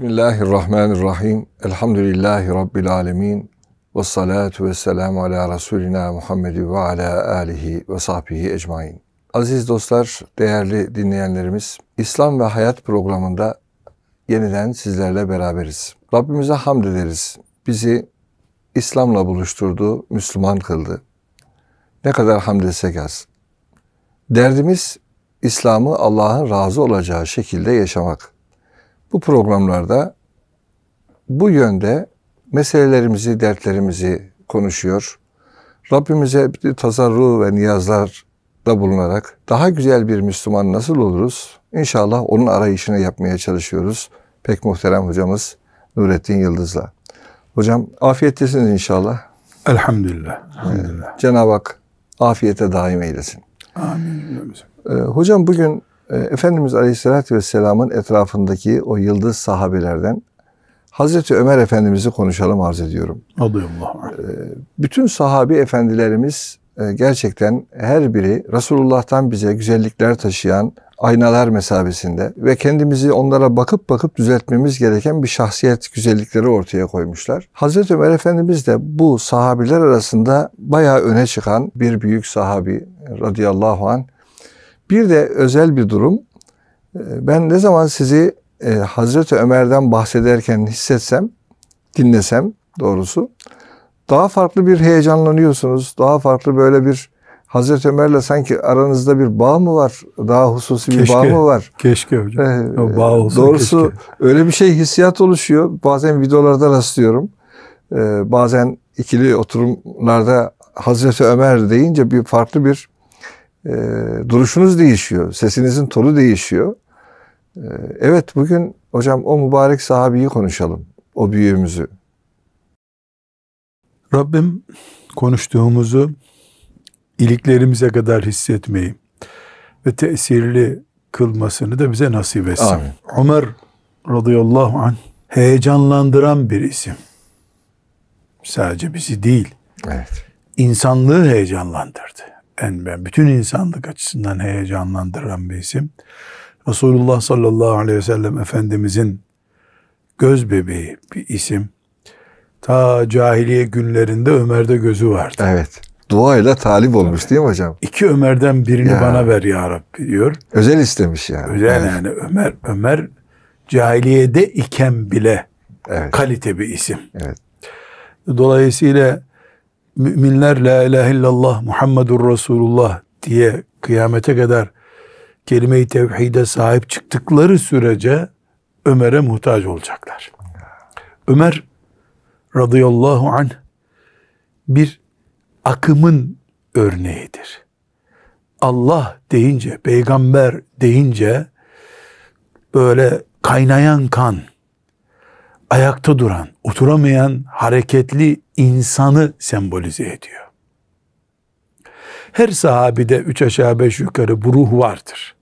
Bismillahirrahmanirrahim. Elhamdülillahi Rabbil alemin. Ve salatu ve selamu ala Resulina Muhammedi ve ala alihi ve sahbihi ecmain. Aziz dostlar, değerli dinleyenlerimiz, İslam ve Hayat programında yeniden sizlerle beraberiz. Rabbimize hamd ederiz. Bizi İslam'la buluşturdu, Müslüman kıldı. Ne kadar hamd etsek az. Derdimiz İslam'ı Allah'ın razı olacağı şekilde yaşamak. Bu programlarda bu yönde meselelerimizi, dertlerimizi konuşuyor. Rabbimize tazarru ve niyazlar da bulunarak daha güzel bir Müslüman nasıl oluruz? İnşallah onun arayışını yapmaya çalışıyoruz. Pek muhterem hocamız Nurettin Yıldız'la. Hocam afiyettesiniz inşallah. Elhamdülillah. Elhamdülillah. Cenab-ı Hak afiyete daim eylesin. Amin. Ee, hocam bugün e, Efendimiz Aleyhisselatü Vesselam'ın etrafındaki o yıldız sahabelerden Hazreti Ömer Efendimiz'i konuşalım arz ediyorum. Adıyallah. E, bütün sahabi efendilerimiz e, gerçekten her biri Resulullah'tan bize güzellikler taşıyan aynalar mesabesinde ve kendimizi onlara bakıp bakıp düzeltmemiz gereken bir şahsiyet güzellikleri ortaya koymuşlar. Hazreti Ömer Efendimiz de bu sahabiler arasında bayağı öne çıkan bir büyük sahabi radıyallahu anh bir de özel bir durum. Ee, ben ne zaman sizi e, Hazreti Ömer'den bahsederken hissetsem, dinlesem doğrusu daha farklı bir heyecanlanıyorsunuz. Daha farklı böyle bir Hazreti Ömer'le sanki aranızda bir bağ mı var? Daha hususi bir bağ mı var? Keşke hocam. Ee, o bağ olsa e, Doğrusu keşke. öyle bir şey hissiyat oluşuyor. Bazen videolarda rastlıyorum. Ee, bazen ikili oturumlarda Hazreti Ömer deyince bir farklı bir e, duruşunuz değişiyor, sesinizin tonu değişiyor. E, evet bugün hocam o mübarek sahabeyi konuşalım, o büyüğümüzü. Rabbim konuştuğumuzu iliklerimize kadar hissetmeyi ve tesirli kılmasını da bize nasip etsin. Amin. Ömer radıyallahu anh heyecanlandıran bir isim. Sadece bizi değil. Evet. İnsanlığı heyecanlandırdı enbe, bütün insanlık açısından heyecanlandıran bir isim. Resulullah sallallahu aleyhi ve sellem Efendimizin göz bebeği bir isim. Ta cahiliye günlerinde Ömer'de gözü vardı. Evet. Duayla talip olmuş evet. değil mi hocam? İki Ömer'den birini ya. bana ver ya Rabbi diyor. Özel istemiş yani. Özel evet. yani Ömer Ömer cahiliyede iken bile evet. kalite bir isim. Evet. Dolayısıyla müminler la ilahe illallah Muhammedur Resulullah diye kıyamete kadar kelime-i tevhide sahip çıktıkları sürece Ömer'e muhtaç olacaklar. Ömer radıyallahu anh bir akımın örneğidir. Allah deyince, peygamber deyince böyle kaynayan kan, ayakta duran, oturamayan, hareketli insanı sembolize ediyor. Her sahabide üç aşağı beş yukarı bu ruh vardır.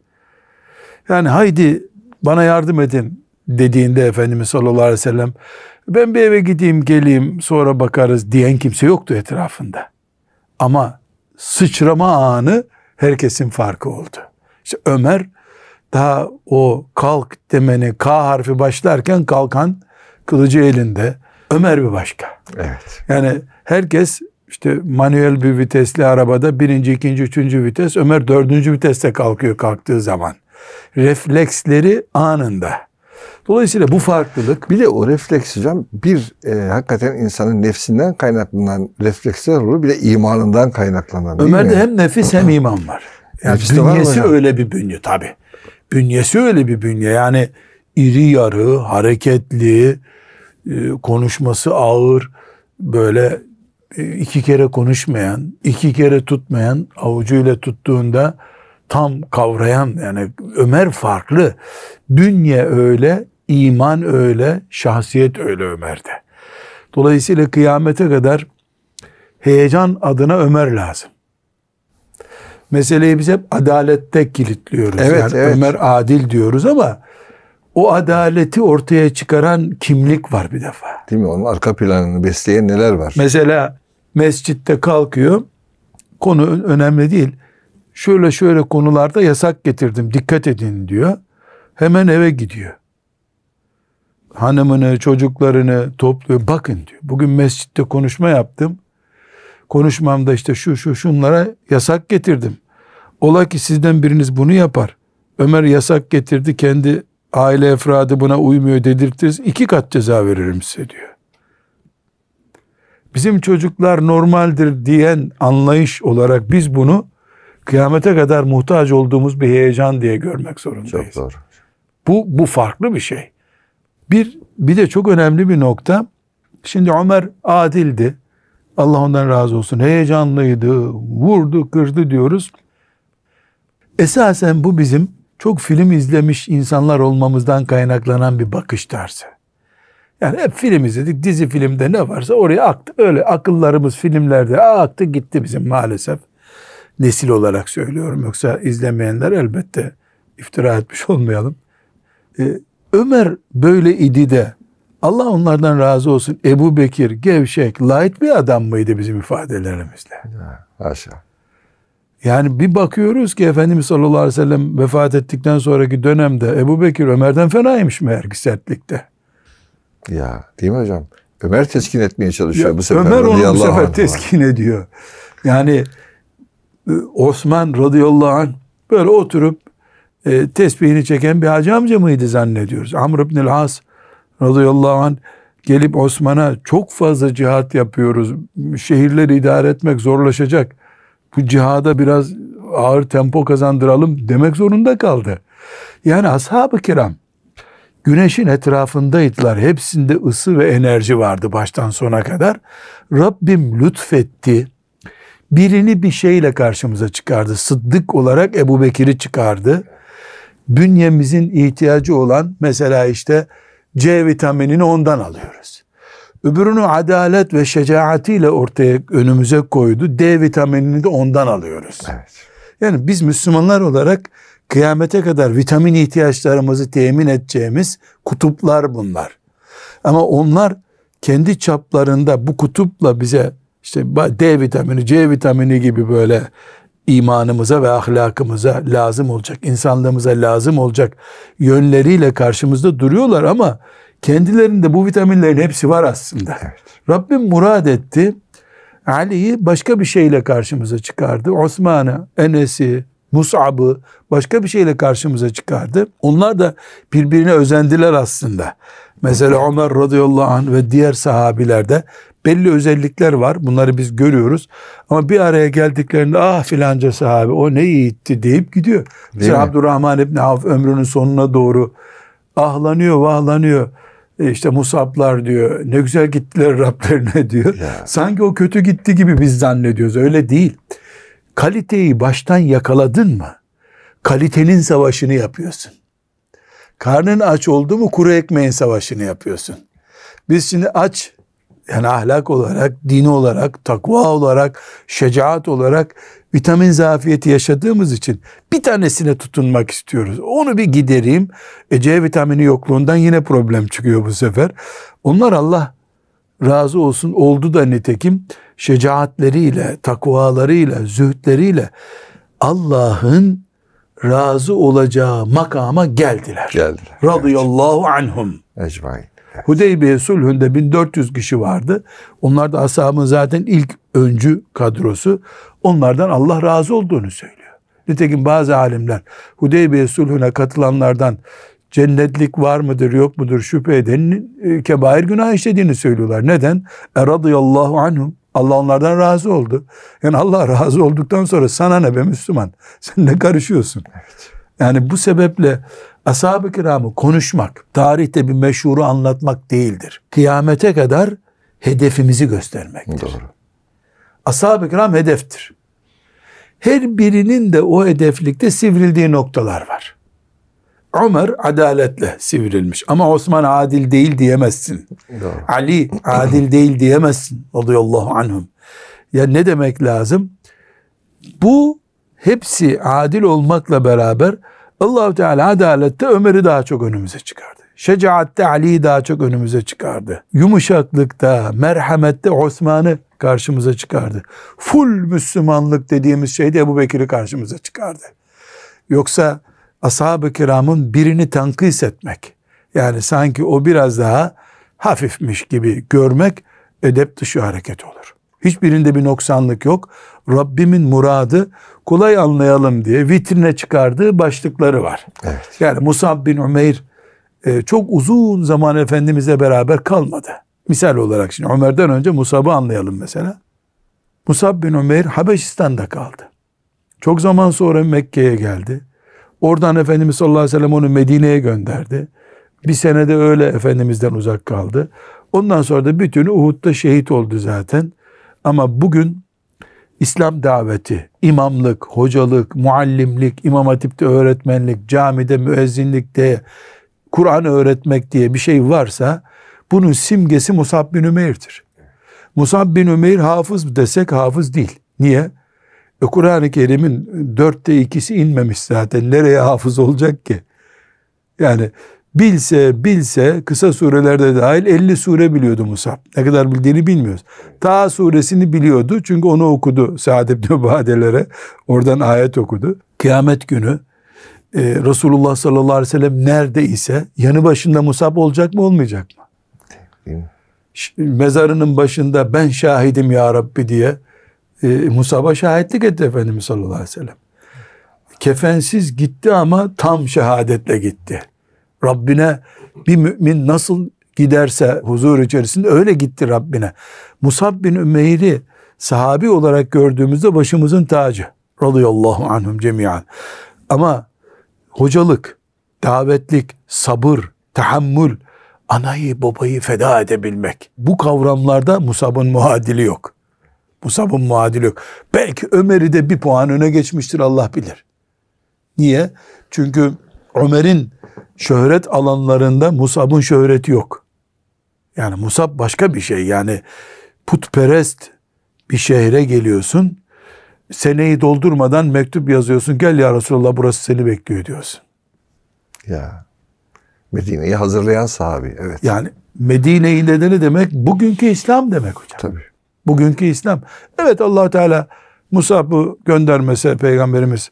Yani haydi bana yardım edin dediğinde Efendimiz sallallahu aleyhi ve sellem ben bir eve gideyim geleyim sonra bakarız diyen kimse yoktu etrafında. Ama sıçrama anı herkesin farkı oldu. İşte Ömer daha o kalk demeni K harfi başlarken kalkan kılıcı elinde. Ömer bir başka. Evet. Yani herkes işte manuel bir vitesli arabada birinci, ikinci, üçüncü vites. Ömer dördüncü viteste kalkıyor kalktığı zaman. Refleksleri anında. Dolayısıyla bu farklılık. Bir de o refleks hocam bir e, hakikaten insanın nefsinden kaynaklanan refleksler olur. Bir de imanından kaynaklanan Ömer'de hem nefis hem iman var. Yani bünyesi var öyle bir bünye tabi. Bünyesi öyle bir bünye. Yani iri yarı, hareketli, e, konuşması ağır böyle e, iki kere konuşmayan, iki kere tutmayan, avucuyla tuttuğunda tam kavrayan yani Ömer farklı. Dünya öyle, iman öyle, şahsiyet öyle Ömer'de. Dolayısıyla kıyamete kadar heyecan adına Ömer lazım. Meseleyi biz hep adalette kilitliyoruz. Evet, yani evet. Ömer adil diyoruz ama o adaleti ortaya çıkaran kimlik var bir defa. Değil mi? Onun arka planını besleyen neler var? Mesela mescitte kalkıyor. Konu önemli değil. Şöyle şöyle konularda yasak getirdim. Dikkat edin diyor. Hemen eve gidiyor. Hanımını, çocuklarını topluyor. Bakın diyor. Bugün mescitte konuşma yaptım. Konuşmamda işte şu şu şunlara yasak getirdim. Ola ki sizden biriniz bunu yapar. Ömer yasak getirdi kendi aile efradı buna uymuyor dedirtiriz. iki kat ceza veririm size diyor. Bizim çocuklar normaldir diyen anlayış olarak biz bunu kıyamete kadar muhtaç olduğumuz bir heyecan diye görmek zorundayız. Çok doğru. Bu, bu farklı bir şey. Bir, bir de çok önemli bir nokta. Şimdi Ömer adildi. Allah ondan razı olsun. Heyecanlıydı, vurdu, kırdı diyoruz. Esasen bu bizim çok film izlemiş insanlar olmamızdan kaynaklanan bir bakış tarzı. Yani hep film izledik. Dizi filmde ne varsa oraya aktı. Öyle akıllarımız filmlerde aktı gitti bizim maalesef. Nesil olarak söylüyorum. Yoksa izlemeyenler elbette iftira etmiş olmayalım. Ee, Ömer böyle idi de Allah onlardan razı olsun. Ebu Bekir gevşek, light bir adam mıydı bizim ifadelerimizle? Aşağı. Yani bir bakıyoruz ki Efendimiz sallallahu aleyhi ve sellem vefat ettikten sonraki dönemde Ebu Bekir Ömer'den fenaymış meğer ki sertlikte. Ya değil mi hocam? Ömer teskin etmeye çalışıyor ya, bu sefer. Ömer onu bu sefer teskin ediyor. Yani e, Osman radıyallahu anh böyle oturup e, tesbihini çeken bir hacı amca mıydı zannediyoruz. Amr ibn-i As radıyallahu anh gelip Osman'a çok fazla cihat yapıyoruz. Şehirleri idare etmek zorlaşacak bu cihada biraz ağır tempo kazandıralım demek zorunda kaldı. Yani ashab-ı kiram güneşin etrafındaydılar. Hepsinde ısı ve enerji vardı baştan sona kadar. Rabbim lütfetti. Birini bir şeyle karşımıza çıkardı. Sıddık olarak Ebu Bekir'i çıkardı. Bünyemizin ihtiyacı olan mesela işte C vitaminini ondan alıyoruz. Öbürünü adalet ve şecaatiyle ortaya önümüze koydu. D vitaminini de ondan alıyoruz. Evet. Yani biz Müslümanlar olarak kıyamete kadar vitamin ihtiyaçlarımızı temin edeceğimiz kutuplar bunlar. Ama onlar kendi çaplarında bu kutupla bize işte D vitamini, C vitamini gibi böyle imanımıza ve ahlakımıza lazım olacak, insanlığımıza lazım olacak yönleriyle karşımızda duruyorlar ama Kendilerinde bu vitaminlerin hepsi var aslında. Evet. Rabbim murad etti. Ali'yi başka bir şeyle karşımıza çıkardı. Osman'ı, Enes'i, Mus'ab'ı başka bir şeyle karşımıza çıkardı. Onlar da birbirine özendiler aslında. Mesela Ömer radıyallahu anh ve diğer sahabilerde belli özellikler var. Bunları biz görüyoruz. Ama bir araya geldiklerinde ah filanca sahabi o ne yiğitti deyip gidiyor. Değil Mesela mi? Abdurrahman İbni Avf ömrünün sonuna doğru ahlanıyor vahlanıyor. E, işte Musablar diyor ne güzel gittiler Rablerine diyor. Ya. Sanki o kötü gitti gibi biz zannediyoruz. Öyle değil. Kaliteyi baştan yakaladın mı? Kalitenin savaşını yapıyorsun. Karnın aç oldu mu kuru ekmeğin savaşını yapıyorsun. Biz şimdi aç yani ahlak olarak, dini olarak, takva olarak, şecaat olarak vitamin zafiyeti yaşadığımız için bir tanesine tutunmak istiyoruz. Onu bir gidereyim. E C vitamini yokluğundan yine problem çıkıyor bu sefer. Onlar Allah razı olsun oldu da nitekim şecaatleriyle, takvalarıyla, zühdleriyle Allah'ın razı olacağı makama geldiler. Geldiler. Radıyallahu evet. anhum. Ecmain. Evet. Hudeybiye sulhünde 1400 kişi vardı. Onlar da ashabın zaten ilk öncü kadrosu onlardan Allah razı olduğunu söylüyor. Nitekim bazı alimler Hudeybiye Sulhuna katılanlardan cennetlik var mıdır yok mudur şüphe edenin e, kebair günah işlediğini söylüyorlar. Neden? E radıyallahu anhum. Allah onlardan razı oldu. Yani Allah razı olduktan sonra sana ne be Müslüman? Sen ne karışıyorsun? Yani bu sebeple ashab-ı kiramı konuşmak, tarihte bir meşhuru anlatmak değildir. Kıyamete kadar hedefimizi göstermektir. Doğru. Ashab-ı kiram hedeftir. Her birinin de o hedeflikte sivrildiği noktalar var. Ömer adaletle sivrilmiş ama Osman adil değil diyemezsin. Doğru. Ali adil değil diyemezsin. Radıyallahu anhum. Ya ne demek lazım? Bu hepsi adil olmakla beraber Allahu Teala adalette Ömer'i daha çok önümüze çıkardı. Şecaatte Ali'yi daha çok önümüze çıkardı. Yumuşaklıkta, merhamette Osman'ı karşımıza çıkardı. Full Müslümanlık dediğimiz şey de Ebu Bekir'i karşımıza çıkardı. Yoksa ashab-ı kiramın birini tankis etmek, yani sanki o biraz daha hafifmiş gibi görmek edep dışı hareket olur. Hiçbirinde bir noksanlık yok. Rabbimin muradı kolay anlayalım diye vitrine çıkardığı başlıkları var. Evet. Yani Musab bin Umeyr e, çok uzun zaman Efendimizle beraber kalmadı. Misal olarak şimdi Ömer'den önce Musab'ı anlayalım mesela. Musab bin Ömer Habeşistan'da kaldı. Çok zaman sonra Mekke'ye geldi. Oradan Efendimiz sallallahu aleyhi ve sellem onu Medine'ye gönderdi. Bir senede öyle Efendimiz'den uzak kaldı. Ondan sonra da bütün Uhud'da şehit oldu zaten. Ama bugün İslam daveti, imamlık, hocalık, muallimlik, imam hatipte öğretmenlik, camide müezzinlikte, Kur'an öğretmek diye bir şey varsa bunun simgesi Musab bin Ümeyr'dir. Musab bin Ümeyr hafız desek hafız değil. Niye? E Kur'an-ı Kerim'in dörtte ikisi inmemiş zaten. Nereye hafız olacak ki? Yani bilse bilse kısa surelerde dahil 50 sure biliyordu Musab. Ne kadar bildiğini bilmiyoruz. Ta suresini biliyordu çünkü onu okudu Sa'd ibn Badelere. Oradan ayet okudu. Kıyamet günü e, Resulullah sallallahu aleyhi ve sellem nerede ise yanı başında Musab olacak mı olmayacak mı? Mezarının başında ben şahidim ya Rabbi diye e, Musab'a şahitlik etti Efendimiz sallallahu aleyhi ve sellem. Kefensiz gitti ama tam şehadetle gitti. Rabbine bir mümin nasıl giderse huzur içerisinde öyle gitti Rabbine. Musab bin Ümeyr'i sahabi olarak gördüğümüzde başımızın tacı. Radıyallahu anhum cemiyan. Ama hocalık, davetlik, sabır, tahammül anayı babayı feda edebilmek. Bu kavramlarda Musab'ın muadili yok. Musab'ın muadili yok. Belki Ömer'i de bir puan öne geçmiştir Allah bilir. Niye? Çünkü Ömer'in şöhret alanlarında Musab'ın şöhreti yok. Yani Musab başka bir şey. Yani putperest bir şehre geliyorsun. Seneyi doldurmadan mektup yazıyorsun. Gel ya Resulallah burası seni bekliyor diyorsun. Ya. Medine'yi hazırlayan sahabi. Evet. Yani Medine'yi de demek? Bugünkü İslam demek hocam. Tabii. Bugünkü İslam. Evet allah Teala Musab'ı göndermese Peygamberimiz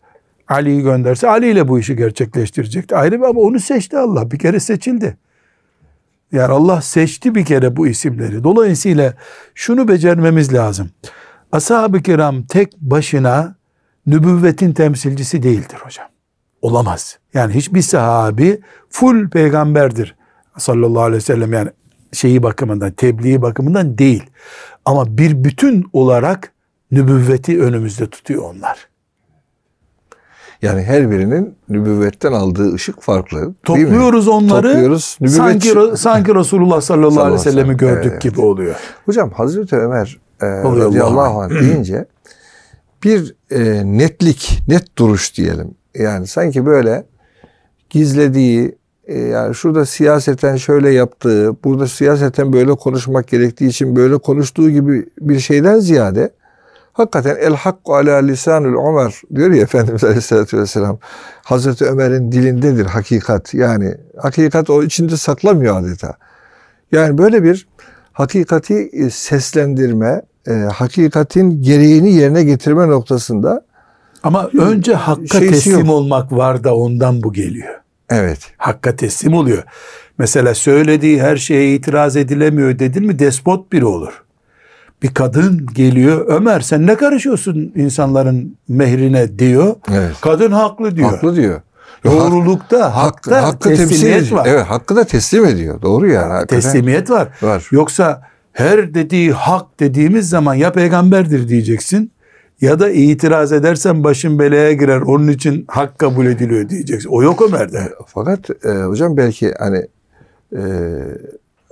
Ali'yi gönderse Ali ile bu işi gerçekleştirecekti. Ayrı bir ama onu seçti Allah. Bir kere seçildi. Yani Allah seçti bir kere bu isimleri. Dolayısıyla şunu becermemiz lazım. Ashab-ı kiram tek başına nübüvvetin temsilcisi değildir hocam olamaz. Yani hiçbir sahabi full peygamberdir sallallahu aleyhi ve sellem yani şeyi bakımından, tebliği bakımından değil. Ama bir bütün olarak nübüvveti önümüzde tutuyor onlar. Yani her birinin nübüvvetten aldığı ışık farklı. Topluyoruz onları. Topluyoruz. Nübüvvet... Sanki, sanki Resulullah sallallahu, aleyhi ve sellem'i gördük evet, gibi oluyor. Hocam Hazreti Ömer e, radıyallahu anh deyince bir e, netlik, net duruş diyelim yani sanki böyle gizlediği, e, yani şurada siyaseten şöyle yaptığı, burada siyaseten böyle konuşmak gerektiği için böyle konuştuğu gibi bir şeyden ziyade hakikaten el hakku ala lisanul Ömer diyor ya Efendimiz Aleyhisselatü Vesselam. Hazreti Ömer'in dilindedir hakikat. Yani hakikat o içinde saklamıyor adeta. Yani böyle bir hakikati e, seslendirme, e, hakikatin gereğini yerine getirme noktasında ama önce hakka teslim yok. olmak var da ondan bu geliyor. Evet. Hakka teslim oluyor. Mesela söylediği her şeye itiraz edilemiyor dedin mi despot biri olur. Bir kadın geliyor Ömer sen ne karışıyorsun insanların mehrine diyor. Evet. Kadın haklı diyor. Haklı diyor. Doğrulukta, hakta Hak, hakkı teslimiyet var. Evet, hakkı da teslim ediyor. Doğru yani. Hakikaten. Teslimiyet var. var. Yoksa her dediği hak dediğimiz zaman ya peygamberdir diyeceksin ya da itiraz edersen başın belaya girer onun için hak kabul ediliyor diyeceksin. O yok Ömer'de. E, fakat e, hocam belki hani e,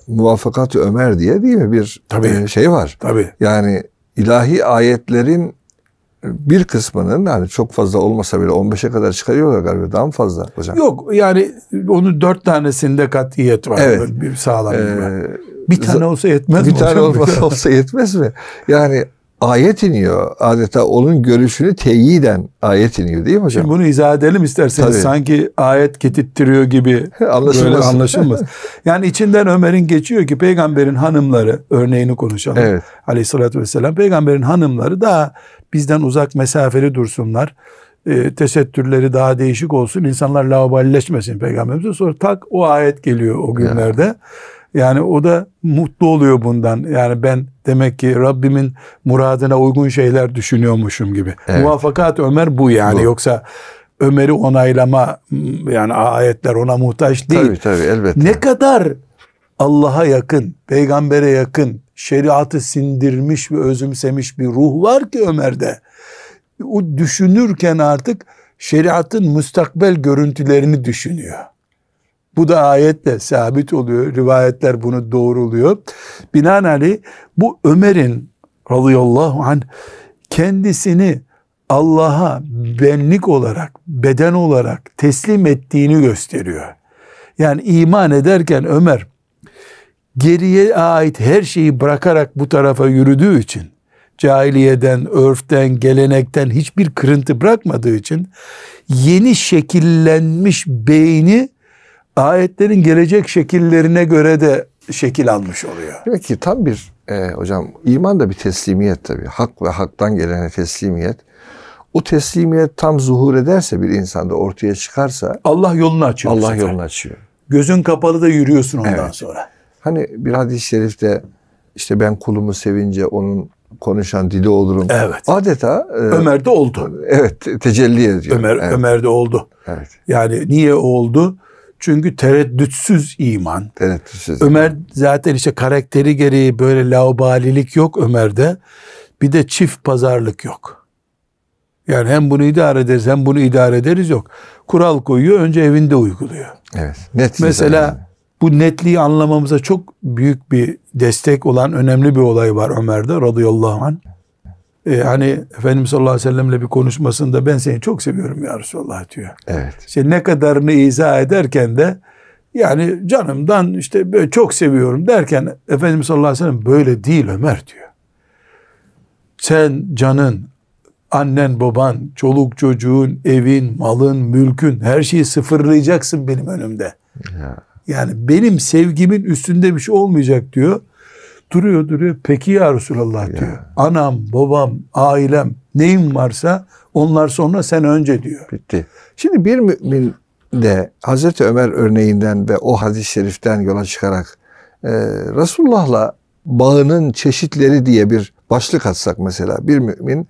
muvaffakat Ömer diye değil mi bir Tabii. E, şey var. Tabii. Yani ilahi ayetlerin bir kısmının hani çok fazla olmasa bile 15'e kadar çıkarıyorlar galiba daha mı fazla hocam? Yok yani onun dört tanesinde katiyet var. Evet. Bir sağlam ee, Bir tane olsa yetmez bir mi? Bir tane olmasa olsa yetmez mi? Yani ayet iniyor. Adeta onun görüşünü teyiden ayet iniyor değil mi hocam? Şimdi bunu izah edelim isterseniz. Tabii. Sanki ayet ketittiriyor gibi anlaşılmaz. anlaşılmaz. yani içinden Ömer'in geçiyor ki peygamberin hanımları örneğini konuşalım. Evet. Aleyhissalatü vesselam peygamberin hanımları daha bizden uzak mesafeli dursunlar. E, tesettürleri daha değişik olsun. insanlar laubalileşmesin peygamberimize. Sonra tak o ayet geliyor o günlerde. Evet. Yani o da mutlu oluyor bundan. Yani ben demek ki Rabbimin muradına uygun şeyler düşünüyormuşum gibi. Evet. Muvaffakat Ömer bu yani. Bu. Yoksa Ömer'i onaylama yani ayetler ona muhtaç değil. Tabii tabii elbette. Ne kadar Allah'a yakın, peygambere yakın, şeriatı sindirmiş ve özümsemiş bir ruh var ki Ömer'de. O düşünürken artık şeriatın müstakbel görüntülerini düşünüyor. Bu da ayetle sabit oluyor. Rivayetler bunu doğruluyor. Binaenaleyh bu Ömer'in radıyallahu anh kendisini Allah'a benlik olarak, beden olarak teslim ettiğini gösteriyor. Yani iman ederken Ömer geriye ait her şeyi bırakarak bu tarafa yürüdüğü için cahiliyeden, örften, gelenekten hiçbir kırıntı bırakmadığı için yeni şekillenmiş beyni ayetlerin gelecek şekillerine göre de şekil almış oluyor. Demek ki tam bir e, hocam iman da bir teslimiyet tabii. Hak ve haktan gelene teslimiyet. O teslimiyet tam zuhur ederse bir insanda ortaya çıkarsa Allah yolunu açıyor. Allah yolunu açıyor. Gözün kapalı da yürüyorsun ondan evet. sonra. Hani bir hadis-i şerifte işte ben kulumu sevince onun konuşan dili olurum. Evet. Adeta e, Ömer'de oldu. Evet, tecelli ediyor. Ömer evet. Ömer'de oldu. Evet. Yani niye oldu? Çünkü tereddütsüz iman. Tereddütsüz. Ömer zaten işte karakteri gereği böyle laubalilik yok Ömer'de. Bir de çift pazarlık yok. Yani hem bunu idare ederiz hem bunu idare ederiz yok. Kural koyuyor önce evinde uyguluyor. Evet. Net Mesela yani. bu netliği anlamamıza çok büyük bir destek olan önemli bir olay var Ömer'de radıyallahu anh e, hani Efendimiz sallallahu aleyhi ve sellemle bir konuşmasında ben seni çok seviyorum ya Resulallah diyor. Evet. İşte ne kadarını izah ederken de yani canımdan işte böyle çok seviyorum derken Efendimiz sallallahu aleyhi ve sellem böyle değil Ömer diyor. Sen canın, annen baban, çoluk çocuğun, evin, malın, mülkün her şeyi sıfırlayacaksın benim önümde. Ya. Yani benim sevgimin üstünde bir şey olmayacak diyor. Duruyor duruyor. Peki ya Resulallah diyor. Anam, babam, ailem neyim varsa onlar sonra sen önce diyor. Bitti. Şimdi bir mümin de Hazreti Ömer örneğinden ve o hadis-i şeriften yola çıkarak e, Resulullah'la bağının çeşitleri diye bir başlık atsak mesela bir mümin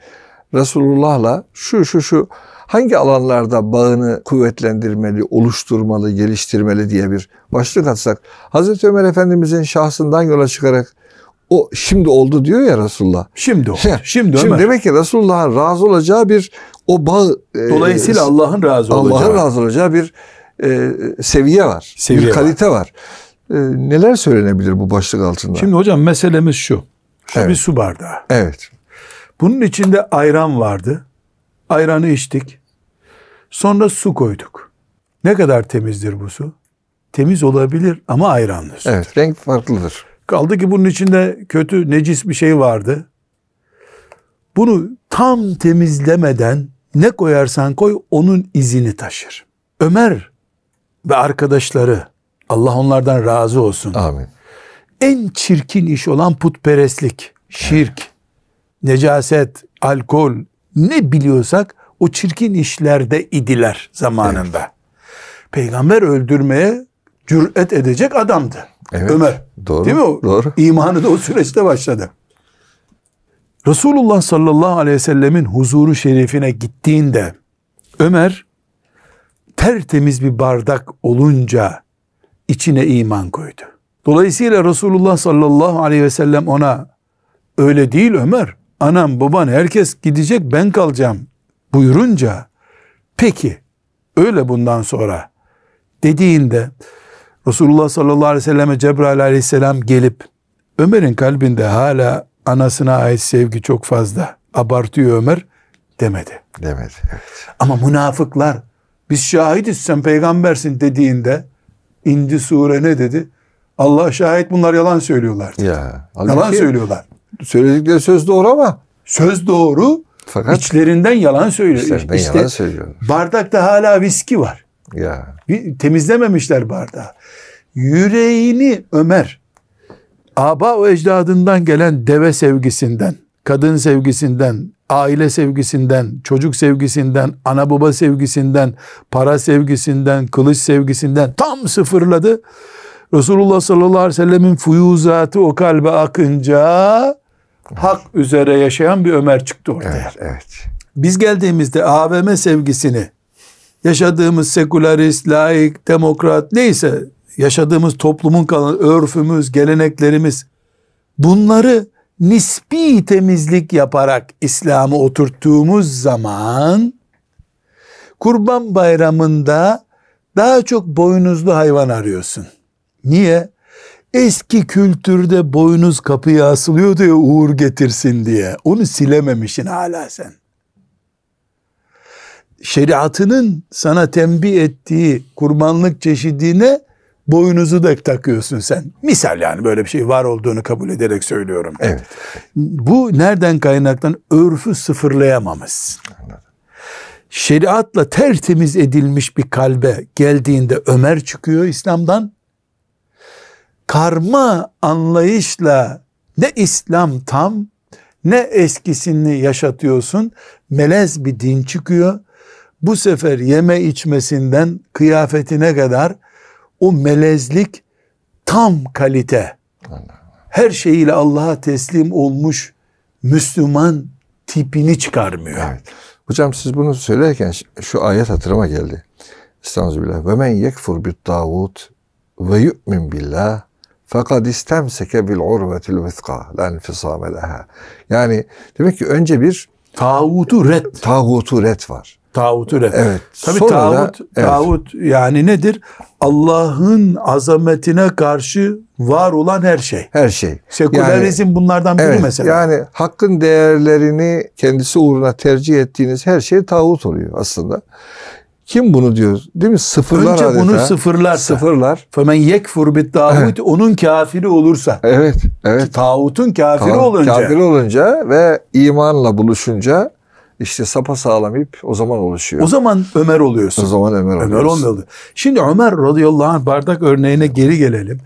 Resulullah'la şu şu şu hangi alanlarda bağını kuvvetlendirmeli, oluşturmalı, geliştirmeli diye bir başlık atsak Hazreti Ömer Efendimizin şahsından yola çıkarak o şimdi oldu diyor ya Resulullah. Şimdi oldu. Şimdi, şimdi, şimdi demek ki Resulullah'ın razı olacağı bir o bağ e, dolayısıyla e, Allah'ın razı Allah olacağı Allah'ın razı olacağı bir e, seviye var. Seviye bir kalite var. var. E, neler söylenebilir bu başlık altında? Şimdi hocam meselemiz şu. Şu evet. bir su bardağı. Evet. Bunun içinde ayran vardı. Ayranı içtik. Sonra su koyduk. Ne kadar temizdir bu su? Temiz olabilir ama ayranlı su. Evet, renk farklıdır. Kaldı ki bunun içinde kötü, necis bir şey vardı. Bunu tam temizlemeden ne koyarsan koy onun izini taşır. Ömer ve arkadaşları Allah onlardan razı olsun. Amin. En çirkin iş olan putperestlik, şirk, necaset, alkol ne biliyorsak o çirkin işlerde idiler zamanında. Evet. Peygamber öldürmeye cüret edecek adamdı. Evet, Ömer. Doğru. Değil mi o? Doğru. İmanı da o süreçte başladı. Resulullah sallallahu aleyhi ve sellemin huzuru şerifine gittiğinde Ömer tertemiz bir bardak olunca içine iman koydu. Dolayısıyla Resulullah sallallahu aleyhi ve sellem ona öyle değil Ömer, anam baban herkes gidecek ben kalacağım buyurunca peki öyle bundan sonra dediğinde Resulullah sallallahu aleyhi ve selleme Cebrail aleyhisselam gelip Ömer'in kalbinde hala anasına ait sevgi çok fazla abartıyor Ömer demedi. Demedi. Evet. Ama münafıklar biz şahidiz sen peygambersin dediğinde indi sure ne dedi? Allah şahit bunlar yalan söylüyorlar. Dedi. Ya, yalan söylüyorlar. Söyledikleri söz doğru ama. Söz doğru. Fakat içlerinden yalan söylüyor. İçlerinden yalan söylüyor. Bardakta hala viski var. Ya. temizlememişler bardağı. Yüreğini Ömer aba o ecdadından gelen deve sevgisinden, kadın sevgisinden, aile sevgisinden, çocuk sevgisinden, ana baba sevgisinden, para sevgisinden, kılıç sevgisinden tam sıfırladı. Resulullah sallallahu aleyhi ve sellemin fuyuzatı o kalbe akınca hak üzere yaşayan bir Ömer çıktı ortaya. Evet, evet. Biz geldiğimizde AVM sevgisini, yaşadığımız sekülerist, laik, demokrat neyse yaşadığımız toplumun kalan örfümüz, geleneklerimiz bunları nispi temizlik yaparak İslam'ı oturttuğumuz zaman Kurban Bayramı'nda daha çok boynuzlu hayvan arıyorsun. Niye? Eski kültürde boynuz kapıya asılıyordu ya uğur getirsin diye. Onu silememişsin hala sen şeriatının sana tembih ettiği kurbanlık çeşidine boynuzu da takıyorsun sen. Misal yani böyle bir şey var olduğunu kabul ederek söylüyorum. Evet. Bu nereden kaynaklan? Örfü sıfırlayamamız. Şeriatla tertemiz edilmiş bir kalbe geldiğinde Ömer çıkıyor İslam'dan. Karma anlayışla ne İslam tam ne eskisini yaşatıyorsun. Melez bir din çıkıyor bu sefer yeme içmesinden kıyafetine kadar o melezlik tam kalite. Her şeyiyle Allah'a teslim olmuş Müslüman tipini çıkarmıyor. Evet. Hocam siz bunu söylerken şu ayet hatırıma geldi. Estağfirullah. Ve men yekfur bit tağut ve yu'min billah fakat istemseke bil urvetil vıska len fisame leha. Yani demek ki önce bir tağutu ret. Tağutu ret var. Tağut üret. Evet. Tabii Sonra tağut, evet. tağut yani nedir? Allah'ın azametine karşı var olan her şey. Her şey. Sekülerizm yani, bunlardan biri evet, mesela. Yani hakkın değerlerini kendisi uğruna tercih ettiğiniz her şey tağut oluyor aslında. Kim bunu diyor? Değil mi? Sıfırlar Önce adeta. bunu sıfırlarsa. Sıfırlar. Femen yekfur bit tağut onun kafiri olursa. Evet. Evet. Tağutun kafiri Ta, olunca. Kafiri olunca ve imanla buluşunca işte sapa sağlam ip o zaman oluşuyor. O zaman Ömer oluyorsun. O zaman Ömer oluyorsun. Ömer olmuyordu. Şimdi Ömer radıyallahu anh bardak örneğine geri gelelim.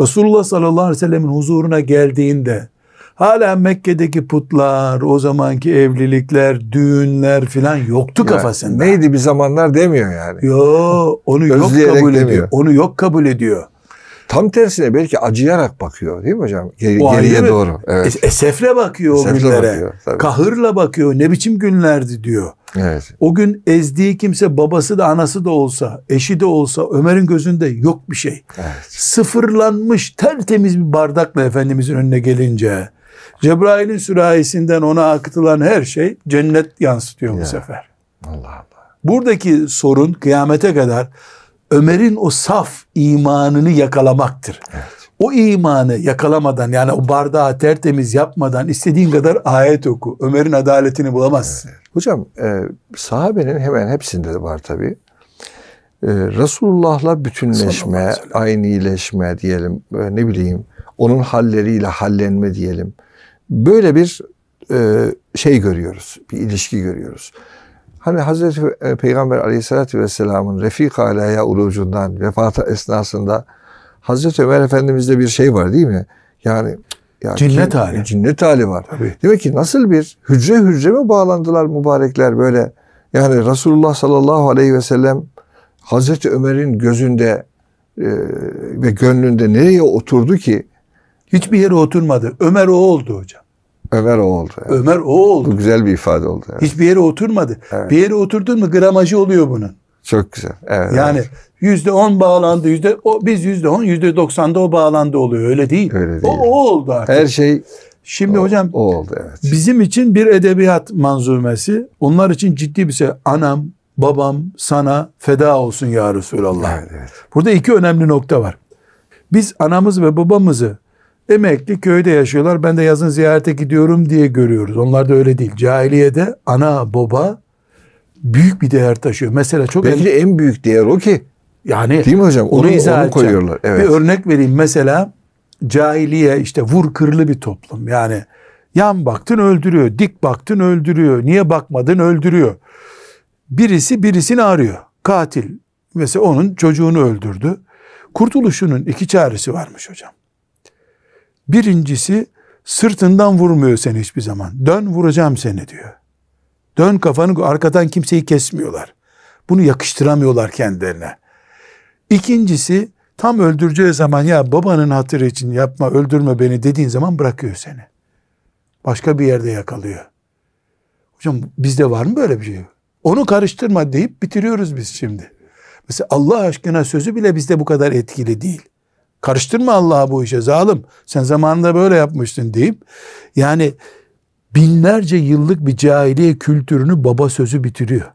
Resulullah sallallahu aleyhi ve sellemin huzuruna geldiğinde hala Mekke'deki putlar, o zamanki evlilikler, düğünler filan yoktu kafasında. Ya, neydi bir zamanlar demiyor yani. Yo, onu yok kabul demiyor. ediyor. Onu yok kabul ediyor. Tam tersine belki acıyarak bakıyor değil mi hocam? Geri, o geriye mi? doğru. Evet. Esefle bakıyor Esefle o günlere. Bakıyor, Kahırla bakıyor. Ne biçim günlerdi diyor. Evet. O gün ezdiği kimse babası da anası da olsa, eşi de olsa Ömer'in gözünde yok bir şey. Evet. Sıfırlanmış tertemiz bir bardakla Efendimizin önüne gelince Cebrail'in sürahisinden ona akıtılan her şey cennet yansıtıyor ya. bu sefer. Allah Allah. Buradaki sorun kıyamete kadar Ömer'in o saf imanını yakalamaktır. Evet. O imanı yakalamadan yani o bardağı tertemiz yapmadan istediğin kadar ayet oku. Ömer'in adaletini bulamazsın. Evet. Hocam e, sahabenin hemen hepsinde de var tabi. E, Resulullah'la bütünleşme, aynileşme diyelim e, ne bileyim onun halleriyle hallenme diyelim. Böyle bir e, şey görüyoruz, bir ilişki görüyoruz. Hani Hazreti e, Peygamber Aleyhisselatü vesselamın Refik Alaya urucundan vefat esnasında Hazreti Ömer Efendimiz'de bir şey var değil mi? Yani ya cinnet hali. E, cinnet hali var. Tabii. Demek ki nasıl bir hücre hücre mi bağlandılar mübarekler böyle? Yani Resulullah sallallahu aleyhi ve sellem Hazreti Ömer'in gözünde e, ve gönlünde nereye oturdu ki? Hiçbir yere oturmadı. Ömer o oldu hocam. Ömer o oldu. Yani. Ömer o oldu. Bu güzel bir ifade oldu. Evet. Hiçbir yere oturmadı. Evet. Bir yere oturdun mu gramajı oluyor bunun. Çok güzel. Evet, yani yüzde on bağlandı, yüzde o biz yüzde on, yüzde doksanda o bağlandı oluyor. Öyle değil. Öyle değil. O, o oldu artık. Her şey Şimdi o, hocam o oldu, evet. bizim için bir edebiyat manzumesi, onlar için ciddi bir şey. Anam, babam sana feda olsun ya Resulallah. Evet, evet. Burada iki önemli nokta var. Biz anamız ve babamızı Emekli köyde yaşıyorlar. Ben de yazın ziyarete gidiyorum diye görüyoruz. Onlar da öyle değil. Cahiliyede ana baba büyük bir değer taşıyor. Mesela çok Belki en, en büyük değer o ki. Yani değil mi hocam? Onu, onu, izah onu koyuyorlar. Evet. Bir örnek vereyim. Mesela cahiliye işte vur kırlı bir toplum. Yani yan baktın öldürüyor, dik baktın öldürüyor, niye bakmadın öldürüyor. Birisi birisini arıyor. Katil mesela onun çocuğunu öldürdü. Kurtuluşunun iki çaresi varmış hocam. Birincisi sırtından vurmuyor seni hiçbir zaman. Dön vuracağım seni diyor. Dön kafanı arkadan kimseyi kesmiyorlar. Bunu yakıştıramıyorlar kendilerine. İkincisi tam öldüreceği zaman ya babanın hatırı için yapma öldürme beni dediğin zaman bırakıyor seni. Başka bir yerde yakalıyor. Hocam bizde var mı böyle bir şey? Onu karıştırma deyip bitiriyoruz biz şimdi. Mesela Allah aşkına sözü bile bizde bu kadar etkili değil. Karıştırma Allah'a bu işe zalim. Sen zamanında böyle yapmıştın deyip yani binlerce yıllık bir cahiliye kültürünü baba sözü bitiriyor.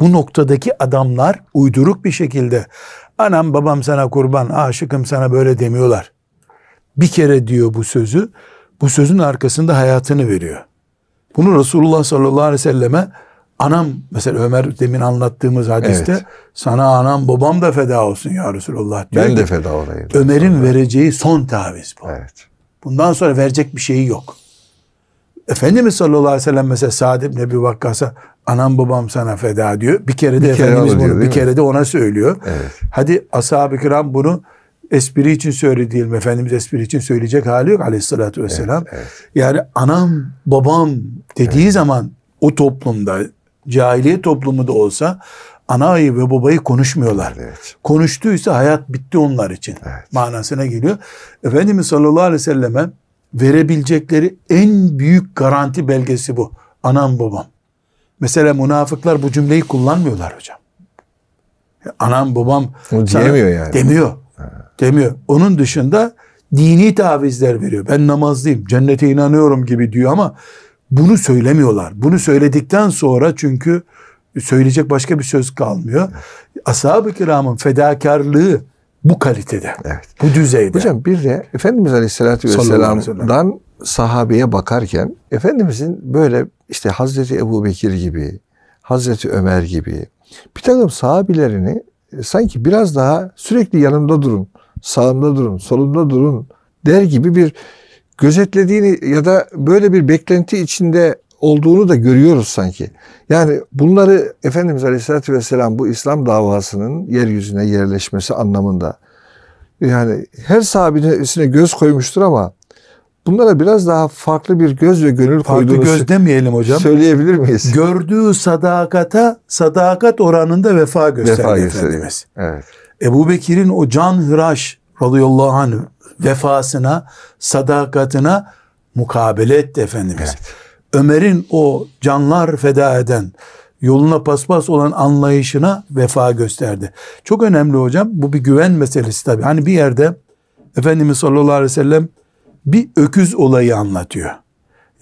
Bu noktadaki adamlar uyduruk bir şekilde anam babam sana kurban aşıkım sana böyle demiyorlar. Bir kere diyor bu sözü bu sözün arkasında hayatını veriyor. Bunu Resulullah sallallahu aleyhi ve selleme Anam mesela Ömer demin anlattığımız hadiste evet. sana anam babam da feda olsun ya Resulullah diyor. Ben de feda olayım. Ömer'in vereceği son taviz bu. Evet. Bundan sonra verecek bir şeyi yok. Efendimiz sallallahu aleyhi ve sellem mesela Sa'd ibn Ebi Vakkas'a anam babam sana feda diyor. Bir kere de bir Efendimiz kere bunu diyor, bir kere de ona söylüyor. Evet. Hadi ashab-ı kiram bunu espri için söylediğim Efendimiz espri için söyleyecek hali yok aleyhissalatü vesselam. Evet, evet. Yani anam babam dediği evet. zaman o toplumda cahiliye toplumu da olsa ana ve babayı konuşmuyorlar. Evet. Konuştuysa hayat bitti onlar için evet. manasına geliyor. Efendimiz sallallahu aleyhi ve selleme verebilecekleri en büyük garanti belgesi bu. Anam babam. Mesela münafıklar bu cümleyi kullanmıyorlar hocam. Anam babam o diyemiyor yani. Demiyor. Ha. Demiyor. Onun dışında dini tavizler veriyor. Ben namazlıyım, cennete inanıyorum gibi diyor ama bunu söylemiyorlar. Bunu söyledikten sonra çünkü söyleyecek başka bir söz kalmıyor. Evet. Ashab-ı kiramın fedakarlığı bu kalitede, evet. bu düzeyde. Hocam bir de Efendimiz Aleyhisselatü Vesselam'dan sahabeye bakarken Efendimizin böyle işte Hazreti Ebu Bekir gibi, Hazreti Ömer gibi bir takım sahabilerini e, sanki biraz daha sürekli yanımda durun, sağımda durun, solumda durun der gibi bir gözetlediğini ya da böyle bir beklenti içinde olduğunu da görüyoruz sanki. Yani bunları Efendimiz Aleyhisselatü Vesselam bu İslam davasının yeryüzüne yerleşmesi anlamında yani her sahabinin üstüne göz koymuştur ama bunlara biraz daha farklı bir göz ve gönül farklı koyduğunu göz demeyelim hocam. Söyleyebilir miyiz? Gördüğü sadakata sadakat oranında vefa gösterdi vefa Efendimiz. Evet. Ebu Bekir'in o can hıraş radıyallahu anh vefasına, sadakatine mukabele etti Efendimiz. Evet. Ömer'in o canlar feda eden, yoluna paspas olan anlayışına vefa gösterdi. Çok önemli hocam. Bu bir güven meselesi tabii. Hani bir yerde Efendimiz sallallahu aleyhi ve sellem bir öküz olayı anlatıyor.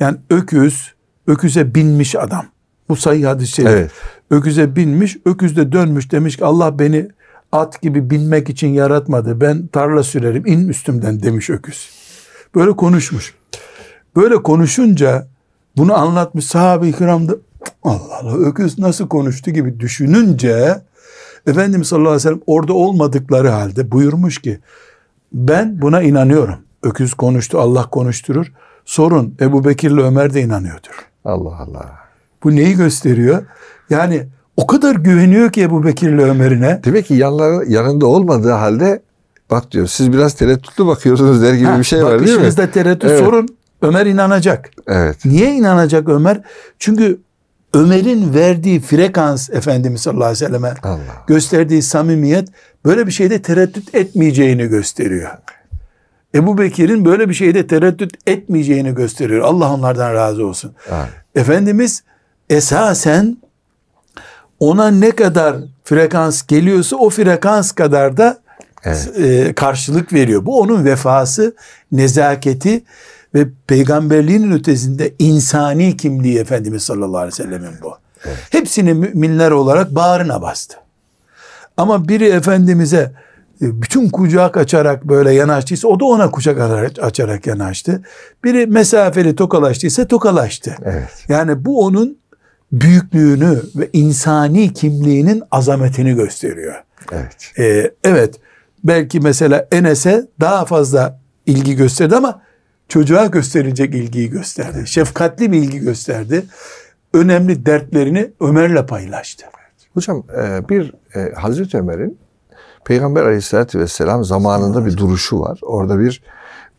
Yani öküz, öküze binmiş adam. Bu sayı hadis-i şerif. Evet. Öküze binmiş, öküz de dönmüş demiş ki Allah beni at gibi binmek için yaratmadı. Ben tarla sürerim in üstümden demiş öküz. Böyle konuşmuş. Böyle konuşunca bunu anlatmış sahabe-i kiram Allah Allah öküz nasıl konuştu gibi düşününce Efendimiz sallallahu aleyhi ve sellem orada olmadıkları halde buyurmuş ki ben buna inanıyorum. Öküz konuştu Allah konuşturur. Sorun Ebu Bekir ile Ömer de inanıyordur. Allah Allah. Bu neyi gösteriyor? Yani o kadar güveniyor ki Ebu Bekir'le Ömer'ine. Demek ki yanları, yanında olmadığı halde bak diyor siz biraz tereddütlü bakıyorsunuz der gibi ha, bir şey var değil mi? Bakışınızda tereddüt evet. sorun. Ömer inanacak. Evet. Niye inanacak Ömer? Çünkü Ömer'in verdiği frekans Efendimiz sallallahu aleyhi ve selleme Allah. gösterdiği samimiyet böyle bir şeyde tereddüt etmeyeceğini gösteriyor. Ebu Bekir'in böyle bir şeyde tereddüt etmeyeceğini gösteriyor. Allah onlardan razı olsun. Evet. Efendimiz esasen ona ne kadar frekans geliyorsa o frekans kadar da evet. e, karşılık veriyor. Bu onun vefası, nezaketi ve peygamberliğinin ötesinde insani kimliği Efendimiz sallallahu aleyhi ve sellemin bu. Evet. Hepsini müminler olarak bağrına bastı. Ama biri Efendimiz'e e, bütün kucak açarak böyle yanaştıysa o da ona kucak açarak yanaştı. Biri mesafeli tokalaştıysa tokalaştı. Evet. Yani bu onun büyüklüğünü ve insani kimliğinin azametini gösteriyor. Evet. Ee, evet. Belki mesela Enes'e daha fazla ilgi gösterdi ama çocuğa gösterilecek ilgiyi gösterdi. Evet. Şefkatli bir ilgi gösterdi. Önemli dertlerini Ömer'le paylaştı. Evet. Hocam e, bir e, Hazreti Ömer'in Peygamber aleyhissalatü vesselam zamanında bir duruşu var. Orada bir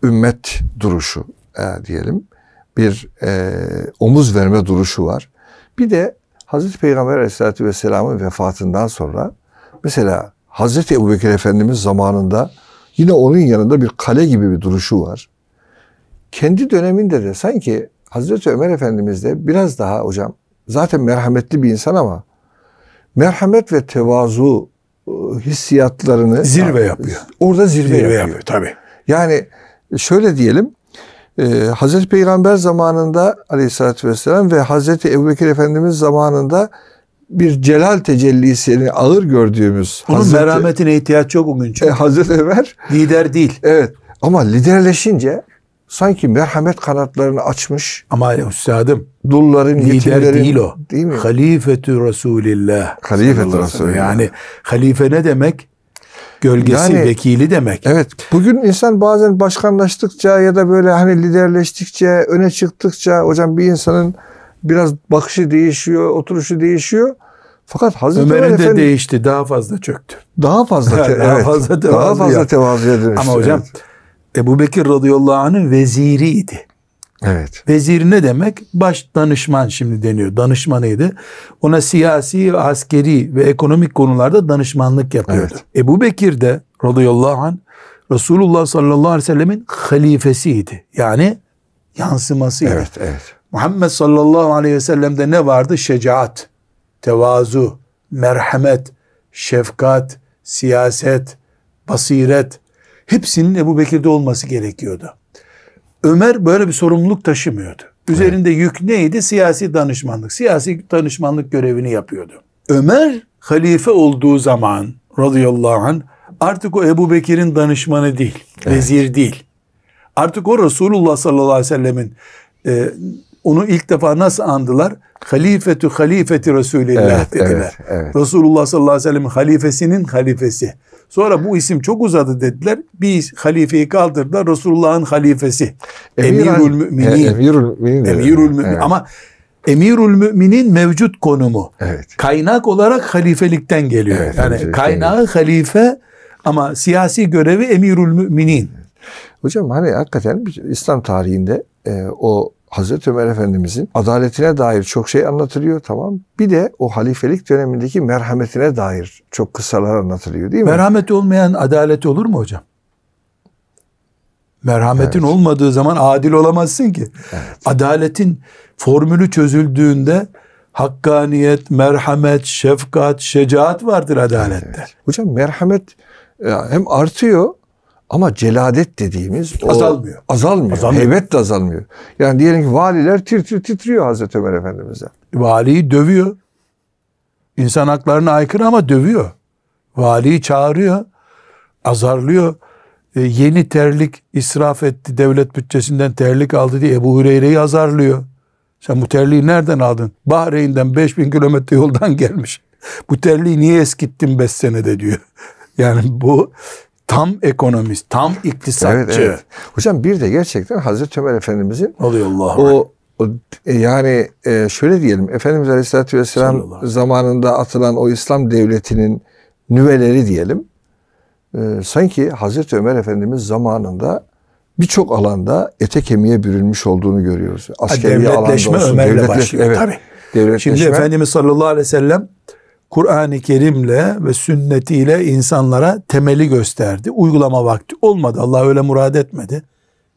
ümmet duruşu e, diyelim. Bir omuz verme duruşu var. Bir de Hazreti Peygamber Aleyhisselatü Vesselam'ın vefatından sonra mesela Hazreti Ebu Bekir Efendimiz zamanında yine onun yanında bir kale gibi bir duruşu var. Kendi döneminde de sanki Hazreti Ömer Efendimiz de biraz daha hocam zaten merhametli bir insan ama merhamet ve tevazu e, hissiyatlarını zirve yapıyor. Orada zirve, zirve yapıyor. yapıyor tabii. Yani şöyle diyelim ee, Hazreti Peygamber zamanında aleyhissalatü vesselam ve Hazreti Ebubekir Efendimiz zamanında bir celal tecellisini ağır gördüğümüz. Onun Hazreti, merhametine ihtiyaç yok o gün çünkü. E, Hazreti Ömer. Lider değil. Evet ama liderleşince sanki merhamet kanatlarını açmış. Ama üstadım. Dulların, lider değil o. Değil mi? Halifetü Resulillah. Halifetü Resulillah. Yani halife ne demek? Gölgesi, yani, vekili demek. Evet. Bugün insan bazen başkanlaştıkça ya da böyle hani liderleştikçe, öne çıktıkça hocam bir insanın biraz bakışı değişiyor, oturuşu değişiyor. Fakat Hazreti Ömer'in Ömer de Efendi, değişti. Daha fazla çöktü. Daha fazla te- daha evet. fazla tevazuya. Daha fazla tevazuya dönüştü. Ama hocam evet. Ebu Bekir radıyallahu anh'ın veziriydi. Evet. Vezir ne demek? Baş danışman şimdi deniyor. Danışmanıydı. Ona siyasi, askeri ve ekonomik konularda danışmanlık yapıyordu. Evet. Ebu Bekir de radıyallahu anh Resulullah sallallahu aleyhi ve sellemin halifesiydi. Yani yansımasıydı. Evet, evet. Muhammed sallallahu aleyhi ve sellemde ne vardı? Şecaat, tevazu, merhamet, şefkat, siyaset, basiret. Hepsinin Ebu Bekir'de olması gerekiyordu. Ömer böyle bir sorumluluk taşımıyordu. Üzerinde evet. yük neydi? Siyasi danışmanlık. Siyasi danışmanlık görevini yapıyordu. Ömer halife olduğu zaman radıyallahu anh artık o Ebu Bekir'in danışmanı değil. Evet. Vezir değil. Artık o Resulullah sallallahu aleyhi ve sellemin e, onu ilk defa nasıl andılar? Halifetü halifeti Resulillah evet, dediler. Evet, evet. Resulullah sallallahu aleyhi ve sellem'in halifesinin halifesi. Sonra bu isim çok uzadı dediler. Bir halifeyi kaldırdılar. Resulullah'ın halifesi. Emirül, Müminin. E, Emirül Müminin. Emirül Müminin. Ama Emirül Müminin mevcut konumu. Evet. Kaynak olarak halifelikten geliyor. Evet, yani kaynağı evet. halife ama siyasi görevi Emirül Müminin. Hocam hani hakikaten İslam tarihinde e, o Hazreti Ömer Efendimizin adaletine dair çok şey anlatılıyor tamam. Bir de o halifelik dönemindeki merhametine dair çok kısalar anlatılıyor değil mi? Merhamet olmayan adalet olur mu hocam? Merhametin evet. olmadığı zaman adil olamazsın ki. Evet. Adaletin formülü çözüldüğünde hakkaniyet, merhamet, şefkat, şecaat vardır adalette. Evet. Hocam merhamet e, hem artıyor ama celadet dediğimiz o azalmıyor. Azalmıyor. azalmıyor. Heybet de azalmıyor. Yani diyelim ki valiler tir tir titriyor Hazreti Ömer Efendimiz'den. Valiyi dövüyor. İnsan haklarına aykırı ama dövüyor. Valiyi çağırıyor. Azarlıyor. E, yeni terlik israf etti. Devlet bütçesinden terlik aldı diye Ebu Hüreyre'yi azarlıyor. Sen bu terliği nereden aldın? Bahreyn'den 5000 kilometre yoldan gelmiş. bu terliği niye eskittin 5 senede diyor. Yani bu Tam ekonomist, tam iktisatçı. Evet, evet. Hocam bir de gerçekten Hazreti Ömer Efendimizin Radıyallahu o, o e, yani e, şöyle diyelim Efendimiz Aleyhisselatü Vesselam Sallallahu. zamanında atılan o İslam devletinin nüveleri diyelim. E, sanki Hazreti Ömer Efendimiz zamanında birçok alanda ete kemiğe bürünmüş olduğunu görüyoruz. Askeri devletleşme alanda olsun, Ömer'le devletleş- başlıyor evet. tabii. Devletleşme. Şimdi Efendimiz sallallahu aleyhi ve sellem Kur'an-ı Kerim'le ve sünnetiyle insanlara temeli gösterdi. Uygulama vakti olmadı. Allah öyle murad etmedi.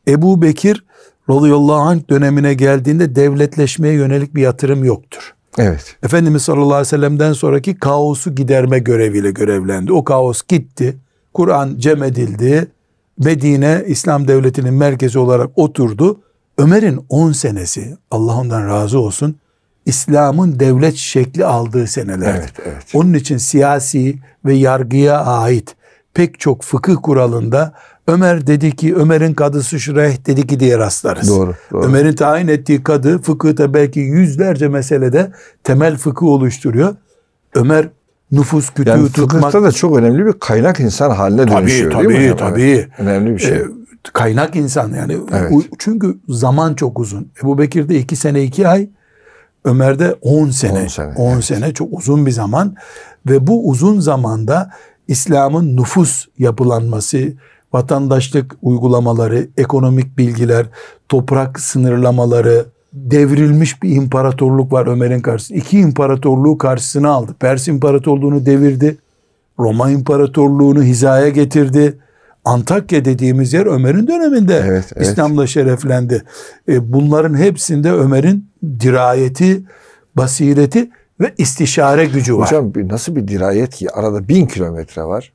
Ebu Bekir radıyallahu anh dönemine geldiğinde devletleşmeye yönelik bir yatırım yoktur. Evet. Efendimiz sallallahu aleyhi ve sellem'den sonraki kaosu giderme göreviyle görevlendi. O kaos gitti. Kur'an cem edildi. Medine İslam devletinin merkezi olarak oturdu. Ömer'in 10 senesi Allah ondan razı olsun İslam'ın devlet şekli aldığı seneler. Evet, evet. Onun için siyasi ve yargıya ait pek çok fıkıh kuralında Ömer dedi ki Ömer'in kadısı Şureyh dedi ki diye rastlarız. Doğru. doğru. Ömer'in tayin ettiği kadı fıkıhta belki yüzlerce meselede temel fıkıh oluşturuyor. Ömer nüfus kütüğü yani tutmak. Fıkıhta da çok önemli bir kaynak insan haline tabii, dönüşüyor tabii, değil mi? Tabii tabii. Önemli bir şey. Ee, kaynak insan yani. Evet. Çünkü zaman çok uzun. Ebu Bekir'de iki sene iki ay, Ömer'de 10 sene. 10 sene, 10 evet. çok uzun bir zaman ve bu uzun zamanda İslam'ın nüfus yapılanması, vatandaşlık uygulamaları, ekonomik bilgiler, toprak sınırlamaları, devrilmiş bir imparatorluk var Ömer'in karşısında. İki imparatorluğu karşısına aldı. Pers imparatorluğunu devirdi. Roma imparatorluğunu hizaya getirdi. Antakya dediğimiz yer Ömer'in döneminde evet, evet. İslam'la şereflendi. E, bunların hepsinde Ömer'in dirayeti, basireti ve istişare gücü var. Hocam nasıl bir dirayet ki arada bin kilometre var.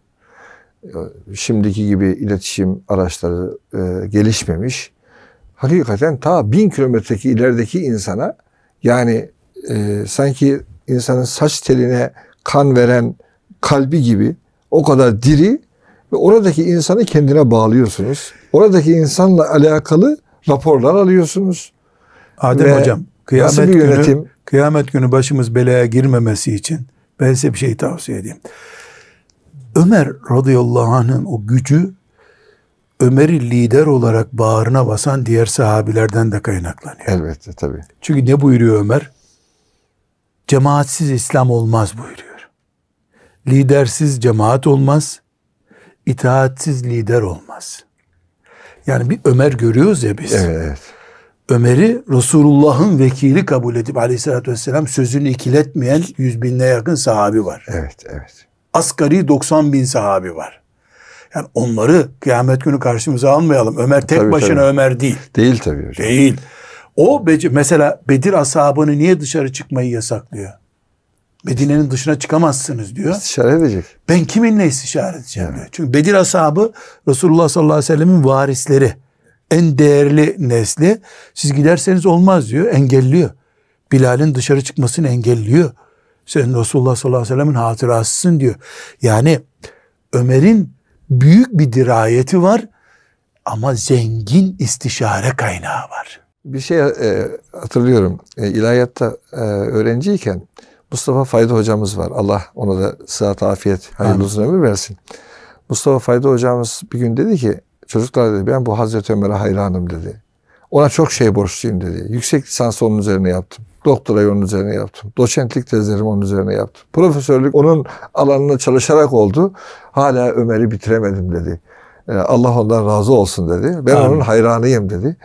E, şimdiki gibi iletişim araçları e, gelişmemiş. Hakikaten ta bin kilometreki ilerideki insana yani e, sanki insanın saç teline kan veren kalbi gibi o kadar diri ve oradaki insanı kendine bağlıyorsunuz. Oradaki insanla alakalı raporlar alıyorsunuz. Adem Ve hocam kıyamet günü, yönetim? kıyamet günü başımız belaya girmemesi için ben size bir şey tavsiye edeyim. Ömer radıyallahu anh'ın o gücü Ömer'i lider olarak bağrına basan diğer sahabilerden de kaynaklanıyor. Elbette tabii. Çünkü ne buyuruyor Ömer? Cemaatsiz İslam olmaz buyuruyor. Lidersiz cemaat olmaz itaatsiz lider olmaz. Yani bir Ömer görüyoruz ya biz. Evet. Ömer'i Resulullah'ın vekili kabul edip aleyhissalatü vesselam sözünü ikiletmeyen yüz binine yakın sahabi var. Evet, evet. Asgari 90 bin sahabi var. Yani onları kıyamet günü karşımıza almayalım. Ömer tek tabii, başına tabii. Ömer değil. Değil tabii hocam. Değil. O mesela Bedir ashabını niye dışarı çıkmayı yasaklıyor? Medine'nin dışına çıkamazsınız diyor. İstişare edecek. Ben kiminle istişare edeceğim evet. diyor. Çünkü Bedir ashabı Resulullah sallallahu aleyhi ve sellemin varisleri. En değerli nesli. Siz giderseniz olmaz diyor. Engelliyor. Bilal'in dışarı çıkmasını engelliyor. Sen Resulullah sallallahu aleyhi ve sellemin hatırasısın diyor. Yani Ömer'in büyük bir dirayeti var ama zengin istişare kaynağı var. Bir şey e, hatırlıyorum. E, ilahiyatta e, öğrenciyken Mustafa Fayda hocamız var. Allah ona da sıhhat, afiyet, hayırlı uzun ömür versin. Mustafa Fayda hocamız bir gün dedi ki çocuklar dedi ben bu Hazreti Ömer'e hayranım dedi. Ona çok şey borçluyum dedi. Yüksek lisans onun üzerine yaptım. doktora onun üzerine yaptım. Doçentlik tezlerimi onun üzerine yaptım. Profesörlük onun alanında çalışarak oldu. Hala Ömer'i bitiremedim dedi. Ee, Allah ondan razı olsun dedi. Ben Amin. onun hayranıyım dedi.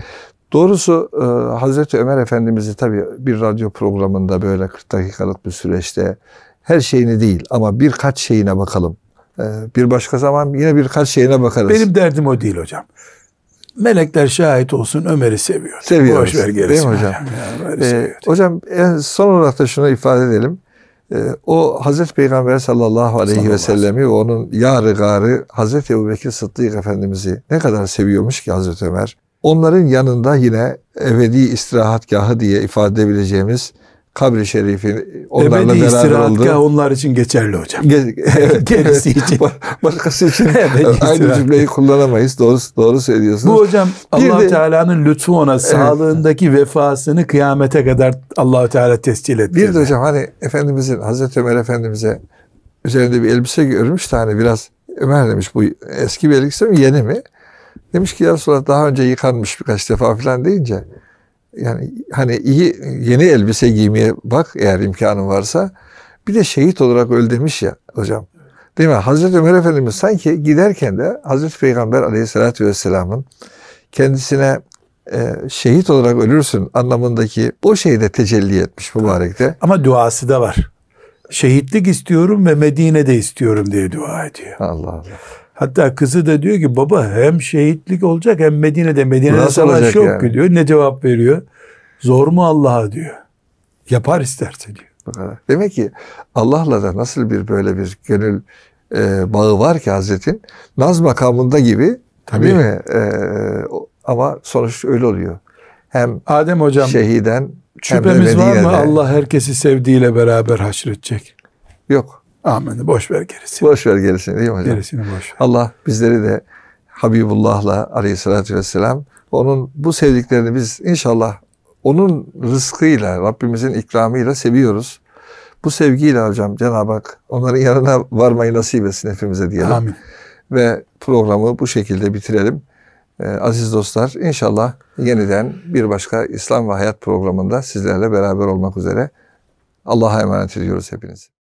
Doğrusu e, Hazreti Ömer Efendimiz'i tabii bir radyo programında böyle 40 dakikalık bir süreçte her şeyini değil ama birkaç şeyine bakalım. E, bir başka zaman yine birkaç şeyine bakarız. Benim derdim o değil hocam. Melekler şahit olsun Ömer'i seviyor. Seviyoruz. Boş ver gerisini. hocam? Yani, e, hocam en son olarak da şunu ifade edelim. E, o Hazreti Peygamber sallallahu aleyhi ve sellemi ve onun yarı garı Hazreti Ebu Bekir Sıddık Efendimiz'i ne kadar seviyormuş ki Hazreti Ömer. Onların yanında yine ebedi istirahatgahı diye ifade edebileceğimiz kabri şerifi onlarla Ebedi beraber oldu. onlar için geçerli hocam. Ge- evet. Gerisi için. Başkası için aynı cümleyi kullanamayız. Doğru, doğru söylüyorsunuz. Bu hocam allah de, Teala'nın lütfu ona evet. sağlığındaki vefasını kıyamete kadar allah Teala tescil etti. Bir de hocam hani Efendimizin Hazreti Ömer Efendimiz'e üzerinde bir elbise görmüş tane hani biraz Ömer demiş bu eski bir elbise mi yeni mi? Demiş ki ya Resulallah daha önce yıkanmış birkaç defa falan deyince yani hani iyi yeni elbise giymeye bak eğer imkanın varsa. Bir de şehit olarak öl demiş ya hocam. Değil mi? Hazreti Ömer Efendimiz sanki giderken de Hazreti Peygamber Aleyhisselatü Vesselam'ın kendisine e, şehit olarak ölürsün anlamındaki o şeyde tecelli etmiş mübarekte. Ama duası da var. Şehitlik istiyorum ve Medine'de istiyorum diye dua ediyor. Allah Allah. Hatta kızı da diyor ki baba hem şehitlik olacak hem Medine'de. Medine'de Burası savaş yok yani. ki diyor. Ne cevap veriyor? Zor mu Allah'a diyor. Yapar isterse diyor. Demek ki Allah'la da nasıl bir böyle bir gönül e, bağı var ki Hazretin. Naz makamında gibi Tabii. değil mi? E, ama sonuç öyle oluyor. Hem Adem hocam şehiden şüphemiz hem de Medine'de. var mı Allah herkesi sevdiğiyle beraber haşredecek? Yok. Amin. Boş ver gerisini. Boş ver gerisini değil mi hocam? Gerisini boş ver. Allah bizleri de Habibullah'la aleyhissalatü vesselam onun bu sevdiklerini biz inşallah onun rızkıyla, Rabbimizin ikramıyla seviyoruz. Bu sevgiyle hocam Cenab-ı Hak onların yanına varmayı nasip etsin hepimize diyelim. Amin. Ve programı bu şekilde bitirelim. Ee, aziz dostlar inşallah yeniden bir başka İslam ve Hayat programında sizlerle beraber olmak üzere. Allah'a emanet ediyoruz hepinizi.